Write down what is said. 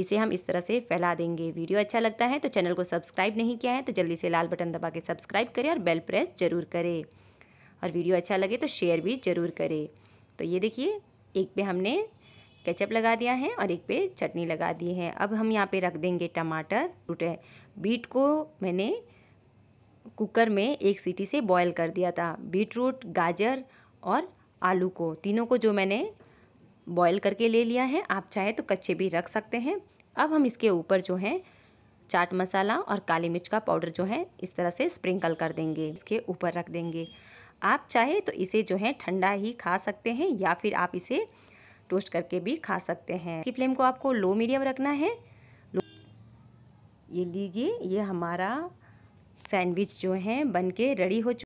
इसे हम इस तरह से फैला देंगे वीडियो अच्छा लगता है तो चैनल को सब्सक्राइब नहीं किया है तो जल्दी से लाल बटन दबा के सब्सक्राइब करें और बेल प्रेस जरूर करें और वीडियो अच्छा लगे तो शेयर भी ज़रूर करें तो ये देखिए एक पे हमने केचप लगा दिया है और एक पे चटनी लगा दी है अब हम यहाँ पे रख देंगे टमाटर टूटे बीट को मैंने कुकर में एक सीटी से बॉयल कर दिया था बीट रूट गाजर और आलू को तीनों को जो मैंने बॉयल करके ले लिया है आप चाहे तो कच्चे भी रख सकते हैं अब हम इसके ऊपर जो है चाट मसाला और काली मिर्च का पाउडर जो है इस तरह से स्प्रिंकल कर देंगे इसके ऊपर रख देंगे आप चाहे तो इसे जो है ठंडा ही खा सकते हैं या फिर आप इसे टोस्ट करके भी खा सकते हैं इसकी फ्लेम को आपको लो मीडियम रखना है ये लीजिए ये हमारा सैंडविच जो है बन के रेडी हो चुका